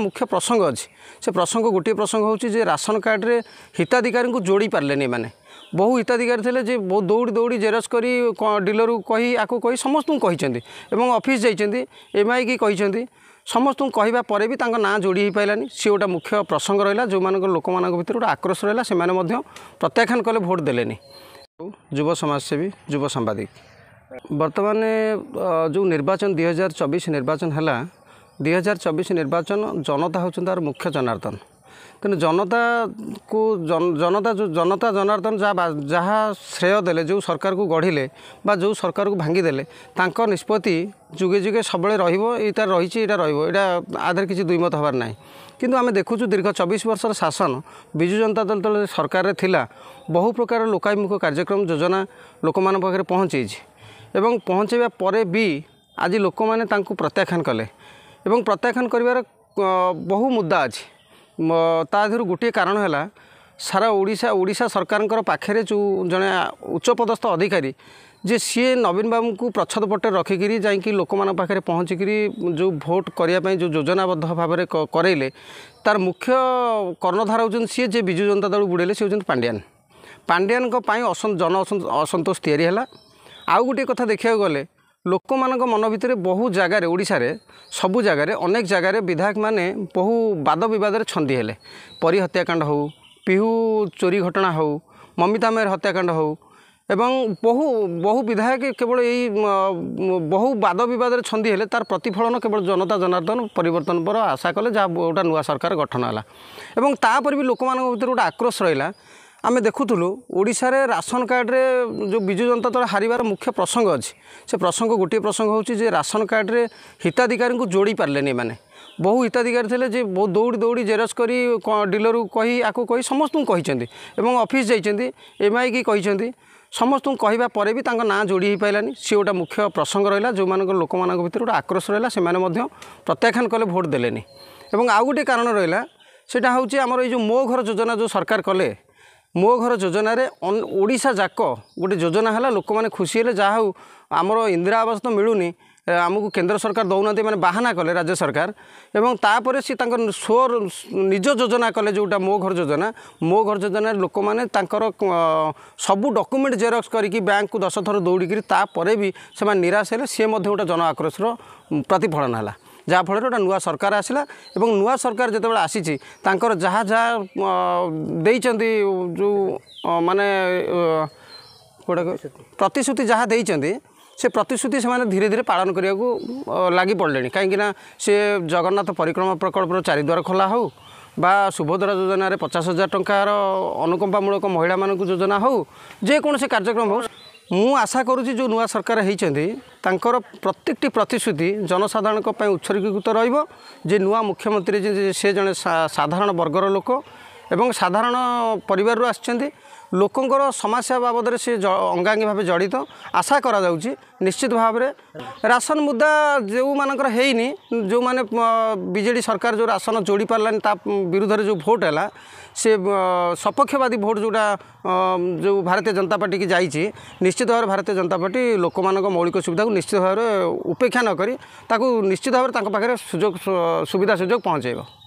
ମୁଖ୍ୟ ପ୍ରସଙ୍ଗ ଅଛି ସେ ପ୍ରସଙ୍ଗ ଗୋଟିଏ ପ୍ରସଙ୍ଗ ହେଉଛି ଯେ ରାସନ କାର୍ଡ଼ରେ ହିତାଧିକାରୀଙ୍କୁ ଯୋଡ଼ି ପାରିଲେନି ଏମାନେ ବହୁ ହିତାଧିକାରୀ ଥିଲେ ଯେ ବହୁ ଦୌଡ଼ି ଦୌଡ଼ି ଜେରସ୍ କରି ଡିଲରକୁ କହି ଆକୁ କହି ସମସ୍ତଙ୍କୁ କହିଛନ୍ତି ଏବଂ ଅଫିସ୍ ଯାଇଛନ୍ତି ଏମ୍ଆଇକି କହିଛନ୍ତି ସମସ୍ତଙ୍କୁ କହିବା ପରେ ବି ତାଙ୍କ ନାଁ ଯୋଡ଼ି ହୋଇପାରିଲାନି ସିଏ ଗୋଟେ ମୁଖ୍ୟ ପ୍ରସଙ୍ଗ ରହିଲା ଯେଉଁମାନଙ୍କ ଲୋକମାନଙ୍କ ଭିତରେ ଗୋଟେ ଆକ୍ରୋଶ ରହିଲା ସେମାନେ ମଧ୍ୟ ପ୍ରତ୍ୟାଖ୍ୟାନ କଲେ ଭୋଟ୍ ଦେଲେନି ଯୁବ ସମାଜସେବୀ ଯୁବ ସାମ୍ବାଦିକ ବର୍ତ୍ତମାନ ଯେଉଁ ନିର୍ବାଚନ ଦୁଇ ହଜାର ଚବିଶ ନିର୍ବାଚନ ହେଲା ଦୁଇହଜାର ଚବିଶ ନିର୍ବାଚନ ଜନତା ହେଉଛନ୍ତି ତା'ର ମୁଖ୍ୟ ଜନାର୍ଦ୍ଦନ ତେଣୁ ଜନତାକୁ ଜନତା ଯେଉଁ ଜନତା ଜନାର୍ଦ୍ଦନ ଯାହା ଯାହା ଶ୍ରେୟ ଦେଲେ ଯେଉଁ ସରକାରକୁ ଗଢ଼ିଲେ ବା ଯେଉଁ ସରକାରକୁ ଭାଙ୍ଗିଦେଲେ ତାଙ୍କ ନିଷ୍ପତ୍ତି ଯୁଗେ ଯୁଗେ ସବୁବେଳେ ରହିବ ଏଇଟା ରହିଛି ଏଇଟା ରହିବ ଏଇଟା ଆଧାରେ କିଛି ଦୁଇମତ ହେବାର ନାହିଁ କିନ୍ତୁ ଆମେ ଦେଖୁଛୁ ଦୀର୍ଘ ଚବିଶ ବର୍ଷର ଶାସନ ବିଜୁ ଜନତା ଦଳ ଦଳ ସରକାରରେ ଥିଲା ବହୁ ପ୍ରକାର ଲୋକାଭିମୁଖ କାର୍ଯ୍ୟକ୍ରମ ଯୋଜନା ଲୋକମାନଙ୍କ ପାଖରେ ପହଞ୍ଚେଇଛି ଏବଂ ପହଞ୍ଚେଇବା ପରେ ବି ଆଜି ଲୋକମାନେ ତାଙ୍କୁ ପ୍ରତ୍ୟାଖ୍ୟାନ କଲେ ଏବଂ ପ୍ରତ୍ୟାଖ୍ୟାନ କରିବାର ବହୁ ମୁଦ୍ଦା ଅଛି ତା ଦେହରୁ ଗୋଟିଏ କାରଣ ହେଲା ସାରା ଓଡ଼ିଶା ଓଡ଼ିଶା ସରକାରଙ୍କର ପାଖରେ ଯେଉଁ ଜଣେ ଉଚ୍ଚପଦସ୍ଥ ଅଧିକାରୀ ଯେ ସିଏ ନବୀନ ବାବୁଙ୍କୁ ପ୍ରଚ୍ଛଦ ପଟରେ ରଖିକିରି ଯାଇକି ଲୋକମାନଙ୍କ ପାଖରେ ପହଞ୍ଚିକିରି ଯେଉଁ ଭୋଟ୍ କରିବା ପାଇଁ ଯେଉଁ ଯୋଜନାବଦ୍ଧ ଭାବରେ କରେଇଲେ ତା'ର ମୁଖ୍ୟ କର୍ଣ୍ଣଧାର ହେଉଛନ୍ତି ସିଏ ଯେ ବିଜୁ ଜନତା ଦଳକୁ ବୁଡ଼େଇଲେ ସେ ହେଉଛନ୍ତି ପାଣ୍ଡିଆନ ପାଣ୍ଡିଆନଙ୍କ ପାଇଁ ଜନ ଅସନ୍ତୋଷ ତିଆରି ହେଲା ଆଉ ଗୋଟିଏ କଥା ଦେଖିବାକୁ ଗଲେ ଲୋକମାନଙ୍କ ମନ ଭିତରେ ବହୁ ଜାଗାରେ ଓଡ଼ିଶାରେ ସବୁ ଜାଗାରେ ଅନେକ ଜାଗାରେ ବିଧାୟକମାନେ ବହୁ ବାଦ ବିବାଦରେ ଛନ୍ଦି ହେଲେ ପରି ହତ୍ୟାକାଣ୍ଡ ହେଉ ପିହୁ ଚୋରି ଘଟଣା ହେଉ ମମିତା ମେର ହତ୍ୟାକାଣ୍ଡ ହେଉ ଏବଂ ବହୁ ବହୁ ବିଧାୟକ କେବଳ ଏଇ ବହୁ ବାଦ ବିବାଦରେ ଛନ୍ଦି ହେଲେ ତାର ପ୍ରତିଫଳନ କେବଳ ଜନତା ଜନାର୍ଦ୍ଦନ ପରିବର୍ତ୍ତନ ପର ଆଶା କଲେ ଯାହା ଗୋଟେ ନୂଆ ସରକାର ଗଠନ ହେଲା ଏବଂ ତାପରେ ବି ଲୋକମାନଙ୍କ ଭିତରେ ଗୋଟେ ଆକ୍ରୋଶ ରହିଲା ଆମେ ଦେଖୁଥିଲୁ ଓଡ଼ିଶାରେ ରାସନ କାର୍ଡ଼ରେ ଯେଉଁ ବିଜୁ ଜନତା ଦଳ ହାରିବାର ମୁଖ୍ୟ ପ୍ରସଙ୍ଗ ଅଛି ସେ ପ୍ରସଙ୍ଗ ଗୋଟିଏ ପ୍ରସଙ୍ଗ ହେଉଛି ଯେ ରାସନ କାର୍ଡ଼ରେ ହିତାଧିକାରୀଙ୍କୁ ଯୋଡ଼ି ପାରିଲେନି ଏମାନେ ବହୁ ହିତାଧିକାରୀ ଥିଲେ ଯେ ବହୁତ ଦୌଡ଼ି ଦୌଡ଼ି ଜେରକ୍ସ କରି ଡିଲରକୁ କହି ଆକୁ କହି ସମସ୍ତଙ୍କୁ କହିଛନ୍ତି ଏବଂ ଅଫିସ୍ ଯାଇଛନ୍ତି ଏମ୍ଆଇକି କହିଛନ୍ତି ସମସ୍ତଙ୍କୁ କହିବା ପରେ ବି ତାଙ୍କ ନାଁ ଯୋଡ଼ି ହୋଇପାରିଲାନି ସିଏ ଗୋଟେ ମୁଖ୍ୟ ପ୍ରସଙ୍ଗ ରହିଲା ଯେଉଁମାନଙ୍କ ଲୋକମାନଙ୍କ ଭିତରେ ଗୋଟେ ଆକ୍ରୋଶ ରହିଲା ସେମାନେ ମଧ୍ୟ ପ୍ରତ୍ୟାଖ୍ୟାନ କଲେ ଭୋଟ୍ ଦେଲେନି ଏବଂ ଆଉ ଗୋଟିଏ କାରଣ ରହିଲା ସେଇଟା ହେଉଛି ଆମର ଏଇ ଯେଉଁ ମୋ ମୋ ଘର ଯୋଜନାରେ ଓଡ଼ିଶା ଯାକ ଗୋଟେ ଯୋଜନା ହେଲା ଲୋକମାନେ ଖୁସି ହେଲେ ଯାହା ହେଉ ଆମର ଇନ୍ଦିରା ଆବାସ ତ ମିଳୁନି ଆମକୁ କେନ୍ଦ୍ର ସରକାର ଦେଉନାହାନ୍ତି ମାନେ ବାହାନା କଲେ ରାଜ୍ୟ ସରକାର ଏବଂ ତାପରେ ସେ ତାଙ୍କର ସ୍ୱ ନିଜ ଯୋଜନା କଲେ ଯେଉଁଟା ମୋ ଘର ଯୋଜନା ମୋ ଘର ଯୋଜନାରେ ଲୋକମାନେ ତାଙ୍କର ସବୁ ଡକୁମେଣ୍ଟ ଜେରକ୍ସ କରିକି ବ୍ୟାଙ୍କକୁ ଦଶ ଥର ଦୌଡ଼ିକିରି ତାପରେ ବି ସେମାନେ ନିରାଶ ହେଲେ ସିଏ ମଧ୍ୟ ଗୋଟେ ଜନ ଆକ୍ରୋଶର ପ୍ରତିଫଳନ ହେଲା ଯାହାଫଳରେ ଗୋଟେ ନୂଆ ସରକାର ଆସିଲା ଏବଂ ନୂଆ ସରକାର ଯେତେବେଳେ ଆସିଛି ତାଙ୍କର ଯାହା ଯାହା ଦେଇଛନ୍ତି ଯେଉଁ ମାନେ ଗୋଟେ ପ୍ରତିଶ୍ରୁତି ଯାହା ଦେଇଛନ୍ତି ସେ ପ୍ରତିଶ୍ରୁତି ସେମାନେ ଧୀରେ ଧୀରେ ପାଳନ କରିବାକୁ ଲାଗି ପଡ଼ିଲେଣି କାହିଁକିନା ସେ ଜଗନ୍ନାଥ ପରିକ୍ରମା ପ୍ରକଳ୍ପର ଚାରିଦ୍ୱାର ଖୋଲା ହେଉ ବା ସୁଭଦ୍ରା ଯୋଜନାରେ ପଚାଶ ହଜାର ଟଙ୍କାର ଅନୁକମ୍ପାମୂଳକ ମହିଳାମାନଙ୍କୁ ଯୋଜନା ହେଉ ଯେକୌଣସି କାର୍ଯ୍ୟକ୍ରମ ହେଉ ମୁଁ ଆଶା କରୁଛି ଯେଉଁ ନୂଆ ସରକାର ହୋଇଛନ୍ତି ତାଙ୍କର ପ୍ରତ୍ୟେକଟି ପ୍ରତିଶ୍ରୁତି ଜନସାଧାରଣଙ୍କ ପାଇଁ ଉତ୍ସର୍ଗୀକୃତ ରହିବ ଯେ ନୂଆ ମୁଖ୍ୟମନ୍ତ୍ରୀ ଯେ ସେ ଜଣେ ସାଧାରଣ ବର୍ଗର ଲୋକ ଏବଂ ସାଧାରଣ ପରିବାରରୁ ଆସିଛନ୍ତି ଲୋକଙ୍କର ସମସ୍ୟା ବାବଦରେ ସେ ଅଙ୍ଗାଙ୍ଗୀ ଭାବେ ଜଡ଼ିତ ଆଶା କରାଯାଉଛି ନିଶ୍ଚିତ ଭାବରେ ରାସନ ମୁଦା ଯେଉଁମାନଙ୍କର ହେଇନି ଯେଉଁମାନେ ବିଜେଡ଼ି ସରକାର ଯେଉଁ ରାସନ ଯୋଡ଼ି ପାରିଲାନି ତା ବିରୁଦ୍ଧରେ ଯେଉଁ ଭୋଟ୍ ହେଲା से सपक्षदी भोट जोडा जो भारतीय जनता पार्टी कि जाइस निश्चित भावना भारतीय जनता पार्टी लोक मौलिक सुविधाको निश्चित भावर उपेक्षा नकरीको निश्चित भावना पार्टी सुविधा सुझो पहच